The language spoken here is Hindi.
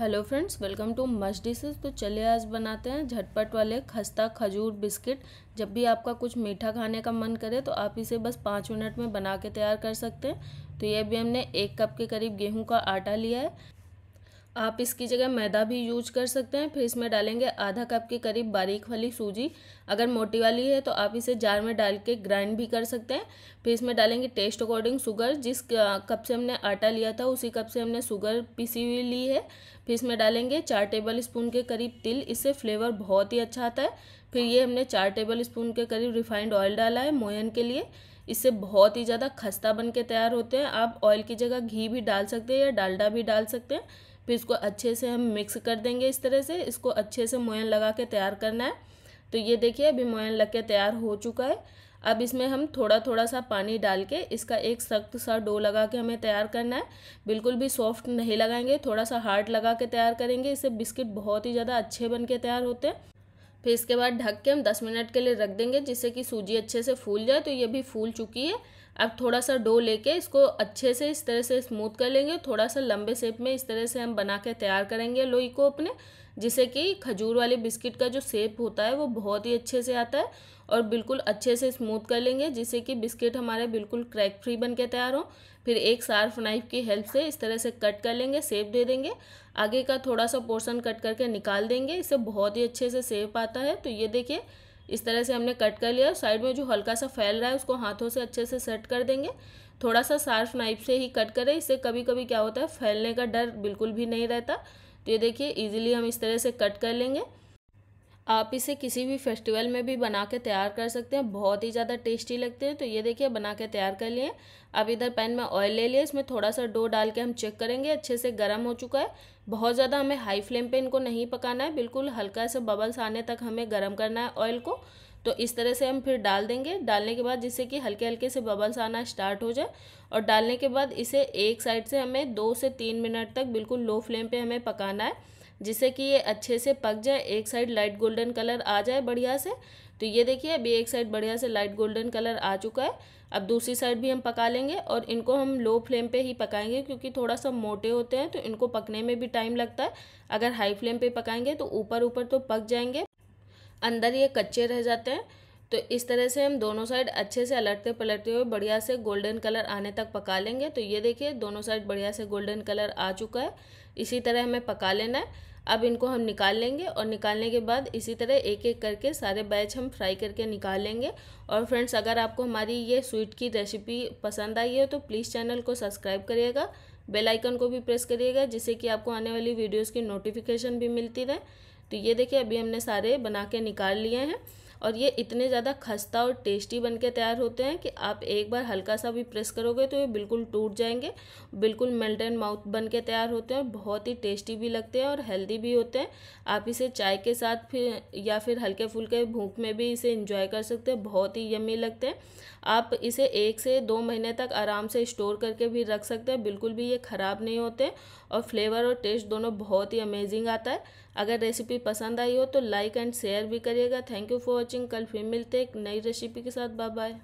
hello friends welcome to Must Dishes तो चलिए आज बनाते हैं झटपट वाले खस्ता खजूर बिस्किट जब भी आपका कुछ मीठा खाने का मन करे तो आप इसे बस पाँच मिनट में बना के तैयार कर सकते हैं तो ये भी हमने एक कप के करीब गेहूं का आटा लिया है आप इसकी जगह मैदा भी यूज कर सकते हैं फिर इसमें डालेंगे आधा कप के करीब बारीक वाली सूजी अगर मोटी वाली है तो आप इसे जार में डाल के ग्राइंड भी कर सकते हैं फिर इसमें डालेंगे टेस्ट अकॉर्डिंग शुगर जिस कप से हमने आटा लिया था उसी कप से हमने शुगर पीसी हुई ली है फिर इसमें डालेंगे चार टेबल स्पून के करीब तिल इससे फ्लेवर बहुत ही अच्छा आता है फिर ये हमने चार टेबल स्पून के करीब रिफाइंड ऑयल डाला है मोयन के लिए इससे बहुत ही ज़्यादा खस्ता बन के तैयार होते हैं आप ऑयल की जगह घी भी डाल सकते हैं या डालडा भी डाल सकते हैं फिर इसको अच्छे से हम मिक्स कर देंगे इस तरह से इसको अच्छे से मोयन लगा के तैयार करना है तो ये देखिए अभी मोयन लग के तैयार हो चुका है अब इसमें हम थोड़ा थोड़ा सा पानी डाल के इसका एक सख्त सा डो लगा के हमें तैयार करना है बिल्कुल भी सॉफ्ट नहीं लगाएंगे थोड़ा सा हार्ड लगा के तैयार करेंगे इससे बिस्किट बहुत ही ज़्यादा अच्छे बन के तैयार होते हैं फिर इसके बाद ढक के हम 10 मिनट के लिए रख देंगे जिससे कि सूजी अच्छे से फूल जाए तो ये भी फूल चुकी है अब थोड़ा सा डो लेके इसको अच्छे से इस तरह से स्मूथ कर लेंगे थोड़ा सा लंबे शेप में इस तरह से हम बना के तैयार करेंगे लोई को अपने जिससे कि खजूर वाले बिस्किट का जो शेप होता है वो बहुत ही अच्छे से आता है और बिल्कुल अच्छे से स्मूथ कर लेंगे जिससे कि बिस्किट हमारे बिल्कुल क्रैक फ्री बन के तैयार हो फिर एक सार्फ नाइफ की हेल्प से इस तरह से कट कर लेंगे सेप दे देंगे आगे का थोड़ा सा पोर्शन कट करके निकाल देंगे इससे बहुत ही अच्छे से सेप आता है तो ये देखिए इस तरह से हमने कट कर लिया साइड में जो हल्का सा फैल रहा है उसको हाथों से अच्छे से सेट कर देंगे थोड़ा सा सार्फ नाइफ से ही कट करें इससे कभी कभी क्या होता है फैलने का डर बिल्कुल भी नहीं रहता तो ये देखिए ईजिली हम इस तरह से कट कर लेंगे आप इसे किसी भी फेस्टिवल में भी बना के तैयार कर सकते हैं बहुत ही ज़्यादा टेस्टी लगते हैं तो ये देखिए बना के तैयार कर लिए अब इधर पैन में ऑयल ले लिया इसमें थोड़ा सा डो डाल के हम चेक करेंगे अच्छे से गर्म हो चुका है बहुत ज़्यादा हमें हाई फ्लेम पे इनको नहीं पकाना है बिल्कुल हल्का से बबल्स आने तक हमें गर्म करना है ऑयल को तो इस तरह से हम फिर डाल देंगे डालने के बाद जिससे कि हल्के हल्के से बबल्स आना स्टार्ट हो जाए और डालने के बाद इसे एक साइड से हमें दो से तीन मिनट तक बिल्कुल लो फ्लेम पर हमें पकाना है जिससे कि ये अच्छे से पक जाए एक साइड लाइट गोल्डन कलर आ जाए बढ़िया से तो ये देखिए अभी एक साइड बढ़िया से लाइट गोल्डन कलर आ चुका है अब दूसरी साइड भी हम पका लेंगे और इनको हम लो फ्लेम पे ही पकाएंगे क्योंकि थोड़ा सा मोटे होते हैं तो इनको पकने में भी टाइम लगता है अगर हाई फ्लेम पे पकाएंगे तो ऊपर ऊपर तो पक जाएंगे अंदर ये कच्चे रह जाते हैं तो इस तरह से हम दोनों साइड अच्छे से अलटते पलटते हुए बढ़िया से गोल्डन कलर आने तक पका लेंगे तो ये देखिए दोनों साइड बढ़िया से गोल्डन कलर आ चुका है इसी तरह हमें पका लेना है अब इनको हम निकाल लेंगे और निकालने के बाद इसी तरह एक एक करके सारे बैच हम फ्राई करके निकाल लेंगे और फ्रेंड्स अगर आपको हमारी ये स्वीट की रेसिपी पसंद आई है तो प्लीज़ चैनल को सब्सक्राइब करिएगा बेल आइकन को भी प्रेस करिएगा जिससे कि आपको आने वाली वीडियोज़ की नोटिफिकेशन भी मिलती रहे तो ये देखिए अभी हमने सारे बना के निकाल लिए हैं और ये इतने ज़्यादा खस्ता और टेस्टी बन के तैयार होते हैं कि आप एक बार हल्का सा भी प्रेस करोगे तो ये बिल्कुल टूट जाएंगे बिल्कुल मेल्ट एंड माउथ बन के तैयार होते हैं बहुत ही टेस्टी भी लगते हैं और हेल्दी भी होते हैं आप इसे चाय के साथ फिर या फिर हल्के फुल्के भूख में भी इसे इंजॉय कर सकते हैं बहुत ही यमी लगते हैं आप इसे एक से दो महीने तक आराम से स्टोर करके भी रख सकते हैं बिल्कुल भी ये ख़राब नहीं होते और फ्लेवर और टेस्ट दोनों बहुत ही अमेजिंग आता है अगर रेसिपी पसंद आई हो तो लाइक एंड शेयर भी करिएगा थैंक यू फॉर वॉचिंग कल फिर मिलते हैं एक नई रेसिपी के साथ बाय बाय